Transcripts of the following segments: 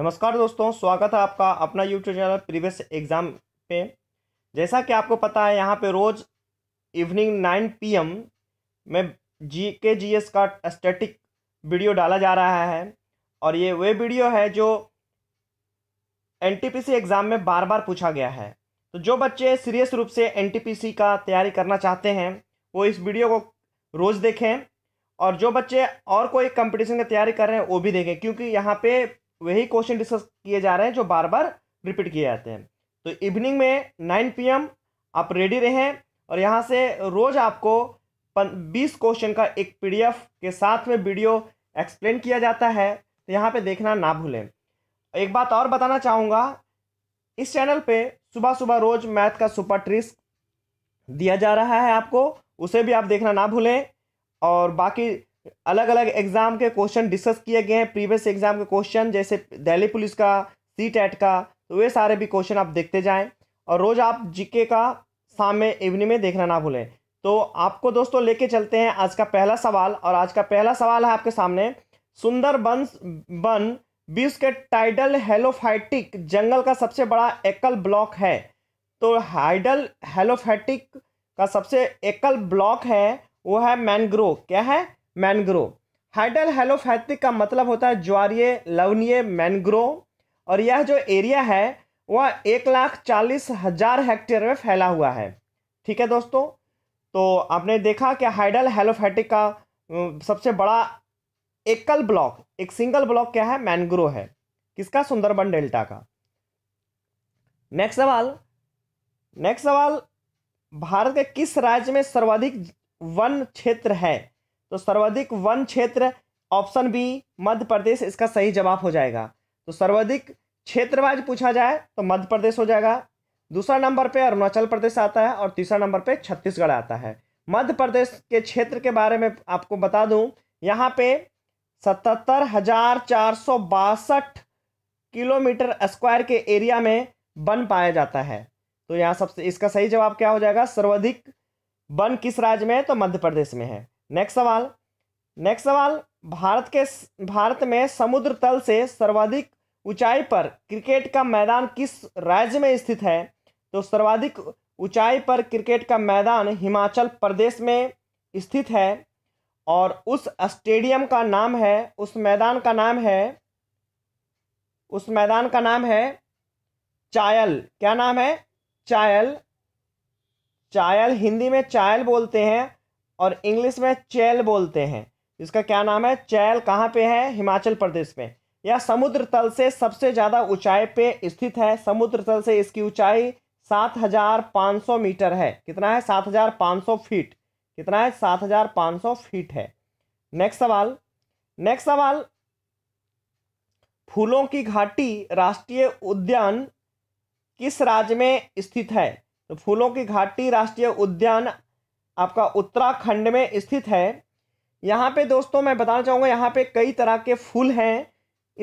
नमस्कार दोस्तों स्वागत है आपका अपना यूट्यूब चैनल प्रीवियस एग्ज़ाम पे जैसा कि आपको पता है यहाँ पे रोज़ इवनिंग नाइन पीएम में जी के जी एस का स्टैटिक वीडियो डाला जा रहा है और ये वे वीडियो है जो एन एग्ज़ाम में बार बार पूछा गया है तो जो बच्चे सीरियस रूप से एन का तैयारी करना चाहते हैं वो इस वीडियो को रोज़ देखें और जो बच्चे और कोई कंपटीशन की तैयारी कर रहे हैं वो भी देखें क्योंकि यहाँ पे वही क्वेश्चन डिस्कस किए जा रहे हैं जो बार बार रिपीट किए जाते हैं तो इवनिंग में नाइन पी आप रेडी रहें और यहाँ से रोज़ आपको बीस क्वेश्चन का एक पी के साथ में वीडियो एक्सप्लेन किया जाता है तो यहाँ पे देखना ना भूलें एक बात और बताना चाहूँगा इस चैनल पे सुबह सुबह रोज़ मैथ का सुपर ट्रिस्क दिया जा रहा है आपको उसे भी आप देखना ना भूलें और बाकी अलग अलग एग्ज़ाम के क्वेश्चन डिस्कस किए गए हैं प्रीवियस एग्ज़ाम के क्वेश्चन जैसे दिल्ली पुलिस का सी टेट e का तो वे सारे भी क्वेश्चन आप देखते जाएं और रोज़ आप जीके का शाम में इवनिंग में देखना ना भूलें तो आपको दोस्तों लेके चलते हैं आज का पहला सवाल और आज का पहला सवाल है आपके सामने सुंदर बन बन बीस के टाइडल हेलोफाइटिक जंगल का सबसे बड़ा एकल ब्लॉक है तो हाइडल हेलोफाइटिक का सबसे एकल ब्लॉक है वो है मैनग्रोव क्या है मैनग्रोव हाइडल हेलोफैथिक का मतलब होता है ज्वारीय लवनीय मैनग्रोव और यह जो एरिया है वह एक लाख चालीस हजार हेक्टेयर में फैला हुआ है ठीक है दोस्तों तो आपने देखा कि हाइडल हेलोफैटिक का सबसे बड़ा एकल ब्लॉक एक सिंगल ब्लॉक क्या है मैनग्रो है किसका सुंदरबन डेल्टा का नेक्स्ट सवाल नेक्स्ट सवाल भारत के किस राज्य में सर्वाधिक वन क्षेत्र है तो सर्वाधिक वन क्षेत्र ऑप्शन बी मध्य प्रदेश इसका सही जवाब हो जाएगा तो सर्वाधिक क्षेत्रवाज पूछा जाए तो मध्य प्रदेश हो जाएगा दूसरा नंबर पे अरुणाचल प्रदेश आता है और तीसरा नंबर पे छत्तीसगढ़ आता है मध्य प्रदेश के क्षेत्र के बारे में आपको बता दूं यहाँ पे सतहत्तर हजार चार सौ बासठ किलोमीटर स्क्वायर के एरिया में वन पाया जाता है तो यहाँ सबसे इसका सही जवाब क्या हो जाएगा सर्वाधिक वन किस राज्य में है तो मध्य प्रदेश में है नेक्स्ट सवाल नेक्स्ट सवाल भारत के भारत में समुद्र तल से सर्वाधिक ऊंचाई पर क्रिकेट का मैदान किस राज्य में स्थित है तो सर्वाधिक ऊंचाई पर क्रिकेट का मैदान हिमाचल प्रदेश में स्थित है और उस स्टेडियम का नाम है उस मैदान का नाम है उस मैदान का नाम है चायल क्या नाम है चायल चायल हिंदी में चायल बोलते हैं और इंग्लिश में चैल बोलते हैं इसका क्या नाम है चैल कहाँ पे है हिमाचल प्रदेश में यह समुद्र तल से सबसे ज़्यादा ऊंचाई पे स्थित है समुद्र तल से इसकी ऊंचाई सात हजार पाँच सौ मीटर है कितना है सात हजार पाँच सौ फीट कितना है सात हजार पाँच सौ फीट है नेक्स्ट सवाल नेक्स्ट सवाल फूलों की घाटी राष्ट्रीय उद्यान किस राज्य में स्थित है तो फूलों की घाटी राष्ट्रीय उद्यान आपका उत्तराखंड में स्थित है यहाँ पे दोस्तों मैं बताना चाहूँगा यहाँ पे कई तरह के फूल हैं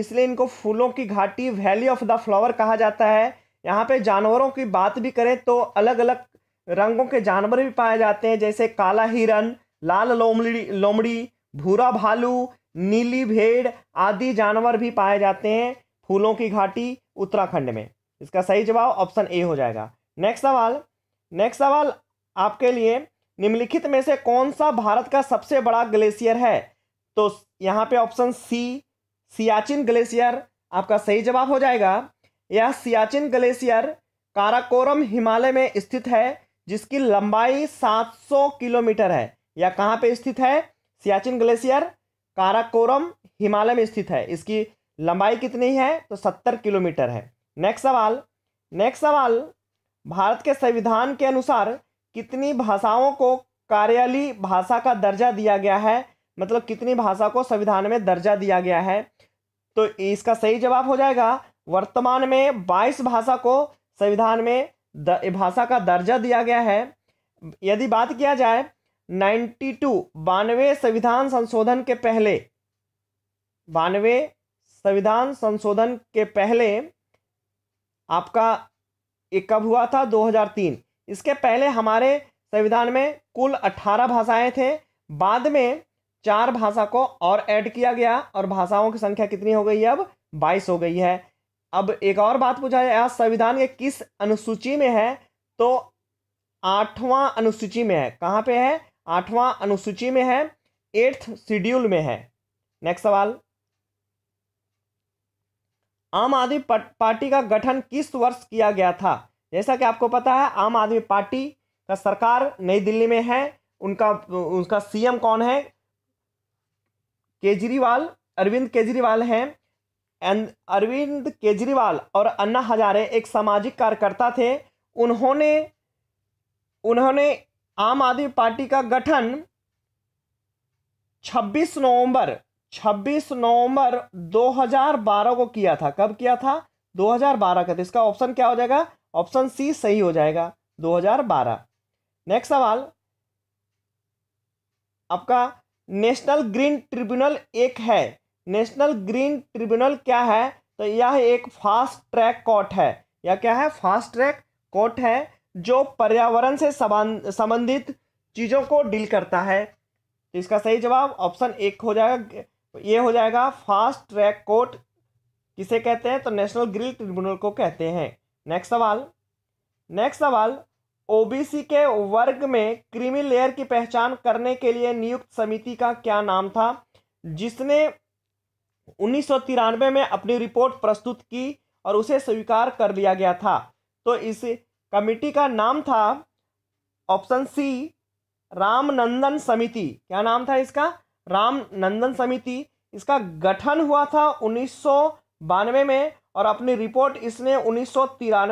इसलिए इनको फूलों की घाटी वैली ऑफ द फ्लावर कहा जाता है यहाँ पे जानवरों की बात भी करें तो अलग अलग रंगों के जानवर भी पाए जाते हैं जैसे काला हिरन लाल लोमड़ी लोमड़ी भूरा भालू नीली भेड़ आदि जानवर भी पाए जाते हैं फूलों की घाटी उत्तराखंड में इसका सही जवाब ऑप्शन ए हो जाएगा नेक्स्ट सवाल नेक्स्ट सवाल आपके लिए निम्नलिखित में से कौन सा भारत का सबसे बड़ा ग्लेशियर है तो यहाँ पे ऑप्शन सी सियाचिन ग्लेशियर आपका सही जवाब हो जाएगा यह सियाचिन ग्लेशियर काराकोरम हिमालय में स्थित है जिसकी लंबाई 700 किलोमीटर है यह कहाँ पे स्थित है सियाचिन ग्लेशियर काराकोरम हिमालय में स्थित है इसकी लंबाई कितनी है तो 70 किलोमीटर है नेक्स्ट सवाल नेक्स्ट सवाल भारत के संविधान के अनुसार कितनी भाषाओं को कार्यालय भाषा का दर्जा दिया गया है मतलब कितनी भाषा को संविधान में दर्जा दिया गया है तो इसका सही जवाब हो जाएगा वर्तमान में बाईस भाषा को संविधान में भाषा का दर्जा दिया गया है यदि बात किया जाए नाइन्टी टू बानवे संविधान संशोधन के पहले बानवे संविधान संशोधन के पहले आपका ये कब हुआ था तीन इसके पहले हमारे संविधान में कुल अट्ठारह भाषाएं थे बाद में चार भाषा को और ऐड किया गया और भाषाओं की संख्या कितनी हो गई है अब बाईस हो गई है अब एक और बात पूछा जाए संविधान के किस अनुसूची में है तो आठवां अनुसूची में है कहाँ पे है आठवां अनुसूची में है एट्थ शेड्यूल में है नेक्स्ट सवाल आम आदमी पार्टी का गठन किस वर्ष किया गया था जैसा कि आपको पता है आम आदमी पार्टी का सरकार नई दिल्ली में है उनका उनका सीएम कौन है केजरीवाल अरविंद केजरीवाल हैं एंड अरविंद केजरीवाल और अन्ना हजारे एक सामाजिक कार्यकर्ता थे उन्होंने उन्होंने आम आदमी पार्टी का गठन 26 नवंबर 26 नवंबर 2012 को किया था कब किया था 2012 का इसका ऑप्शन क्या हो जाएगा ऑप्शन सी सही हो जाएगा 2012 नेक्स्ट सवाल आपका नेशनल ग्रीन ट्रिब्यूनल एक है नेशनल ग्रीन ट्रिब्यूनल क्या है तो यह एक फास्ट ट्रैक कोर्ट है यह क्या है फास्ट ट्रैक कोर्ट है जो पर्यावरण से संबंधित चीज़ों को डील करता है तो इसका सही जवाब ऑप्शन एक हो जाएगा ये हो जाएगा फास्ट ट्रैक कोर्ट किसे कहते हैं तो नेशनल ग्रीन ट्रिब्यूनल को कहते हैं नेक्स्ट सवाल नेक्स्ट सवाल ओबीसी के वर्ग में क्रीमी लेयर की पहचान करने के लिए नियुक्त समिति का क्या नाम था जिसने उन्नीस में अपनी रिपोर्ट प्रस्तुत की और उसे स्वीकार कर लिया गया था तो इस कमिटी का नाम था ऑप्शन सी रामनंदन समिति क्या नाम था इसका रामनंदन समिति इसका गठन हुआ था उन्नीस में और अपनी रिपोर्ट इसने उन्नीस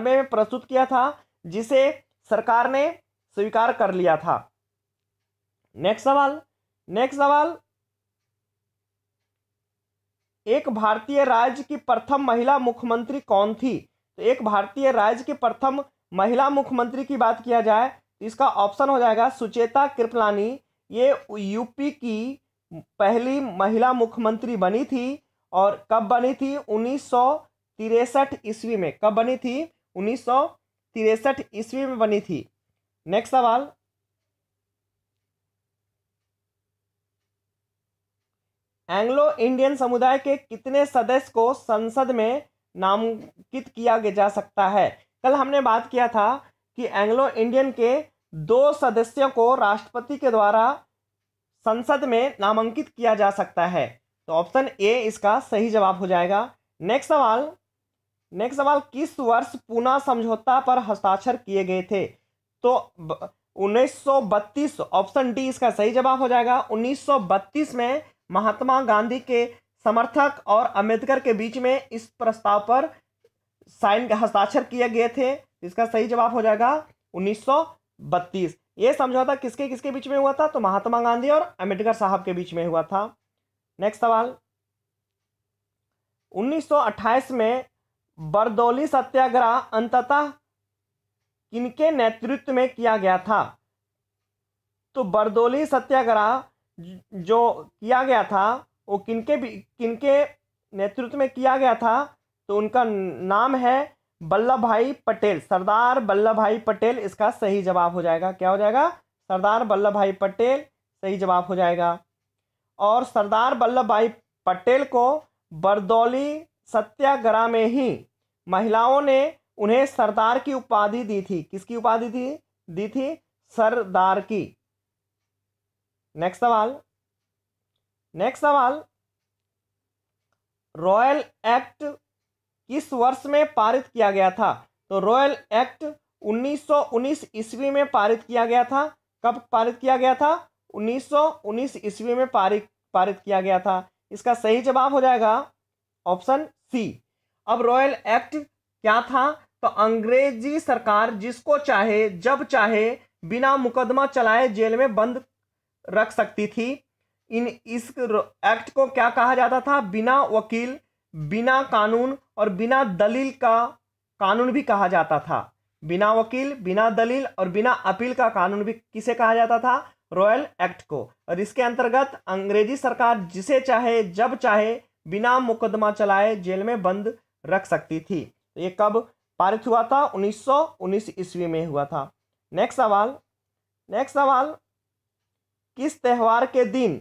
में प्रस्तुत किया था जिसे सरकार ने स्वीकार कर लिया था नेक्स्ट सवाल नेक्स्ट सवाल एक भारतीय राज्य की प्रथम महिला मुख्यमंत्री कौन थी तो एक भारतीय राज्य की प्रथम महिला मुख्यमंत्री की बात किया जाए तो इसका ऑप्शन हो जाएगा सुचेता कृपलानी ये यूपी की पहली महिला मुख्यमंत्री बनी थी और कब बनी थी उन्नीस तिरसठ ईस्वी में कब बनी थी उन्नीस सौ तिरसठ ईस्वी में बनी थी नेक्स्ट सवाल एंग्लो इंडियन समुदाय के कितने सदस्य को संसद में नामांकित किया जा सकता है कल हमने बात किया था कि एंग्लो इंडियन के दो सदस्यों को राष्ट्रपति के द्वारा संसद में नामांकित किया जा सकता है तो ऑप्शन ए इसका सही जवाब हो जाएगा नेक्स्ट सवाल नेक्स्ट सवाल किस वर्ष पूना समझौता पर हस्ताक्षर किए गए थे तो उन्नीस ऑप्शन डी इसका सही जवाब हो जाएगा 1932 में महात्मा गांधी के समर्थक और अम्बेडकर के बीच में इस प्रस्ताव पर साइन हस्ताक्षर किए गए थे इसका सही जवाब हो जाएगा 1932 ये समझौता किसके किसके बीच में हुआ था तो महात्मा गांधी और अम्बेडकर साहब के बीच में हुआ था नेक्स्ट सवाल 1928 में बरदौली सत्याग्रह अंततः किनके नेतृत्व में किया गया था तो बरदौली सत्याग्रह जो किया गया था वो किनके किनके नेतृत्व में किया गया था तो उनका नाम है वल्लभ भाई पटेल सरदार वल्लभ भाई पटेल इसका सही जवाब हो जाएगा क्या हो जाएगा सरदार वल्लभ भाई पटेल सही जवाब हो जाएगा और सरदार वल्लभ भाई पटेल को बरदौली सत्याग्रह में ही महिलाओं ने उन्हें सरदार की उपाधि दी थी किसकी उपाधि थी दी थी सरदार की नेक्स्ट सवाल नेक्स्ट सवाल रॉयल एक्ट किस वर्ष में पारित किया गया था तो रॉयल एक्ट 1919 ईस्वी में पारित किया गया था कब पारित किया गया था 1919 ईस्वी में पारित पारित किया गया था इसका सही जवाब हो जाएगा ऑप्शन सी अब रॉयल एक्ट क्या था तो अंग्रेजी सरकार जिसको चाहे जब चाहे बिना मुकदमा चलाए जेल में बंद रख सकती थी इन इस एक्ट को क्या कहा जाता था बिना वकील बिना कानून और बिना दलील का कानून भी कहा जाता था बिना वकील बिना दलील और बिना अपील का कानून भी किसे कहा जाता था रॉयल एक्ट को और इसके अंतर्गत अंग्रेजी सरकार जिसे चाहे जब चाहे बिना मुकदमा चलाए जेल में बंद रख सकती थी तो ये कब पारित हुआ था 1919 ईस्वी में हुआ था नेक्स्ट सवाल नेक्स्ट सवाल किस त्यौहार के दिन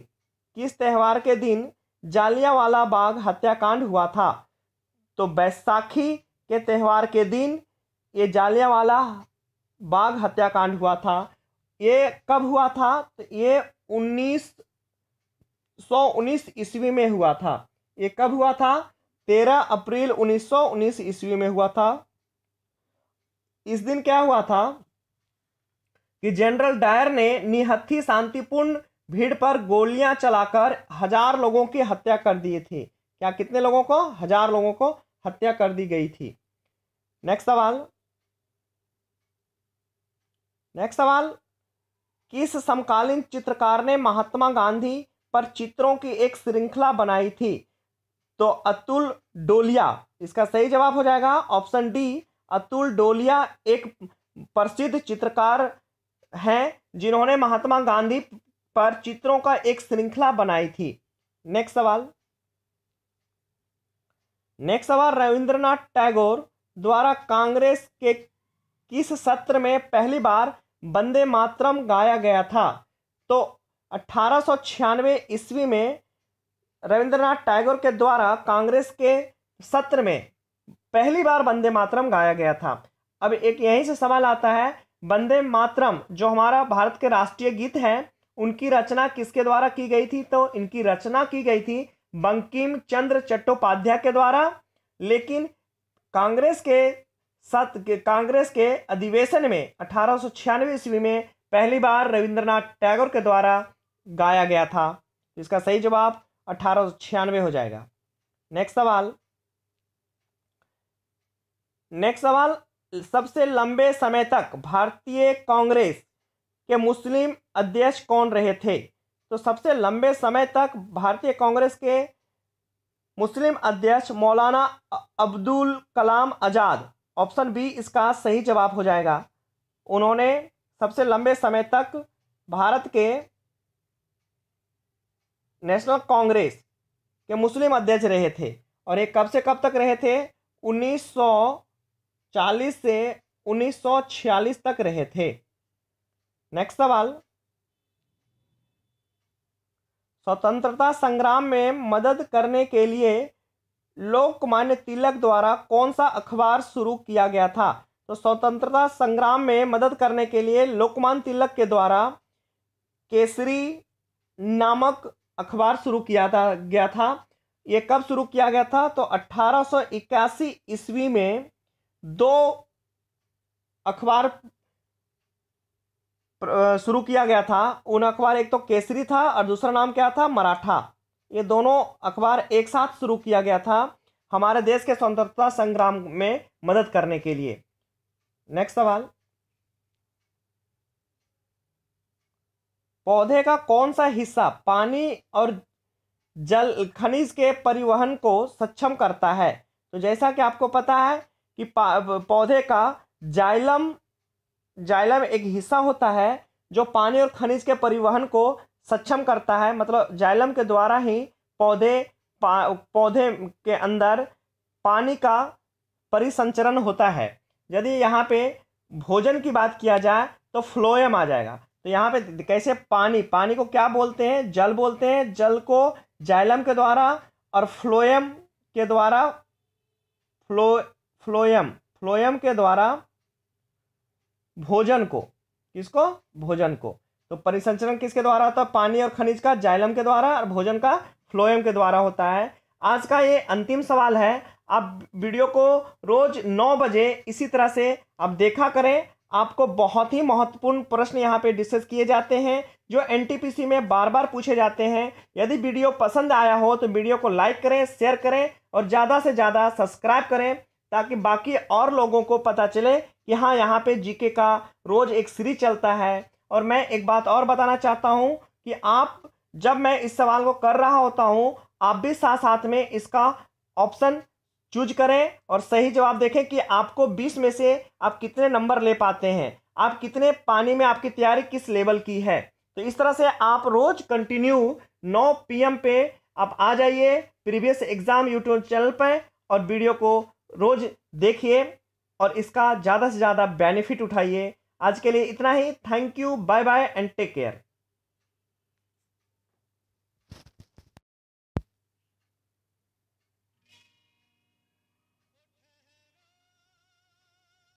किस त्यौहार के दिन जालियावाला बाग हत्याकांड हुआ था तो बैसाखी के त्यौहार के दिन ये जालियावाला बाग हत्याकांड हुआ था ये कब हुआ था तो ये उन्नीस सौ उन्नीस ईस्वी में हुआ था ये कब हुआ था तेरह अप्रैल 1919 ईस्वी में हुआ था इस दिन क्या हुआ था कि जनरल डायर ने निहत्थी शांतिपूर्ण भीड़ पर गोलियां चलाकर हजार लोगों की हत्या कर दिए थे क्या कितने लोगों को हजार लोगों को हत्या कर दी गई थी नेक्स्ट सवाल नेक्स्ट सवाल किस समकालीन चित्रकार ने महात्मा गांधी पर चित्रों की एक श्रृंखला बनाई थी तो अतुल डोलिया इसका सही जवाब हो जाएगा ऑप्शन डी अतुल डोलिया एक प्रसिद्ध चित्रकार हैं जिन्होंने महात्मा गांधी पर चित्रों का एक श्रृंखला बनाई थी नेक्स्ट सवाल नेक्स्ट सवाल रविंद्रनाथ टैगोर द्वारा कांग्रेस के किस सत्र में पहली बार वंदे मातरम गाया गया था तो अठारह ईस्वी में रविंद्रनाथ टैगोर के द्वारा कांग्रेस के सत्र में पहली बार वंदे मातरम गाया गया था अब एक यहीं से सवाल आता है वंदे मातरम जो हमारा भारत के राष्ट्रीय गीत है उनकी रचना किसके द्वारा की गई थी तो इनकी रचना की गई थी बंकिम चंद्र चट्टोपाध्याय के द्वारा लेकिन कांग्रेस के सत के कांग्रेस के अधिवेशन में अठारह ईस्वी में पहली बार रविंद्रनाथ टैगोर के द्वारा गाया गया था इसका सही जवाब अठारह हो जाएगा नेक्स्ट सवाल नेक्स्ट सवाल सबसे लंबे समय तक भारतीय कांग्रेस के मुस्लिम अध्यक्ष कौन रहे थे तो सबसे लंबे समय तक भारतीय कांग्रेस के मुस्लिम अध्यक्ष मौलाना अब्दुल कलाम आज़ाद ऑप्शन बी इसका सही जवाब हो जाएगा उन्होंने सबसे लंबे समय तक भारत के नेशनल कांग्रेस के मुस्लिम अध्यक्ष रहे थे और ये कब से कब तक रहे थे 1940 से 1946 तक रहे थे नेक्स्ट सवाल स्वतंत्रता संग्राम में मदद करने के लिए लोकमान्य तिलक द्वारा कौन सा अखबार शुरू किया गया था तो स्वतंत्रता संग्राम में मदद करने के लिए लोकमान्य तिलक के द्वारा केसरी नामक अखबार शुरू किया था गया था ये कब शुरू किया गया था तो अट्ठारह ईस्वी में दो अखबार शुरू किया गया था उन अखबार एक तो केसरी था और दूसरा नाम क्या था मराठा ये दोनों अखबार एक साथ शुरू किया गया था हमारे देश के स्वतंत्रता संग्राम में मदद करने के लिए नेक्स्ट सवाल पौधे का कौन सा हिस्सा पानी और जल खनिज के परिवहन को सक्षम करता है तो जैसा कि आपको पता है कि पौधे का जाइलम जाइलम एक हिस्सा होता है जो पानी और खनिज के परिवहन को सक्षम करता है मतलब जाइलम के द्वारा ही पौधे पा पौधे के अंदर पानी का परिसंचरण होता है यदि यहाँ पे भोजन की बात किया जाए तो फ्लोएम आ जाएगा तो यहाँ पे कैसे पानी पानी को क्या बोलते हैं जल बोलते हैं जल को जाइलम के द्वारा और फ्लोएम के द्वारा फ्लो फ्लोएम फ्लोएम के द्वारा भोजन को किसको भोजन को तो परिसंचरण किसके द्वारा होता है पानी और खनिज का जाइलम के द्वारा और भोजन का फ्लोएम के द्वारा होता है आज का ये अंतिम सवाल है आप वीडियो को रोज नौ बजे इसी तरह से आप देखा करें आपको बहुत ही महत्वपूर्ण प्रश्न यहाँ पे डिस्कस किए जाते हैं जो एनटीपीसी में बार बार पूछे जाते हैं यदि वीडियो पसंद आया हो तो वीडियो को लाइक करें शेयर करें और ज़्यादा से ज़्यादा सब्सक्राइब करें ताकि बाकी और लोगों को पता चले कि हाँ यहाँ पे जीके का रोज़ एक सीरीज चलता है और मैं एक बात और बताना चाहता हूँ कि आप जब मैं इस सवाल को कर रहा होता हूँ आप भी साथ साथ में इसका ऑप्शन चूज करें और सही जवाब देखें कि आपको 20 में से आप कितने नंबर ले पाते हैं आप कितने पानी में आपकी तैयारी किस लेवल की है तो इस तरह से आप रोज कंटिन्यू 9 पीएम पे आप आ जाइए प्रीवियस एग्ज़ाम यूट्यूब चैनल पर और वीडियो को रोज देखिए और इसका ज़्यादा से ज़्यादा बेनिफिट उठाइए आज के लिए इतना ही thank you bye bye and take care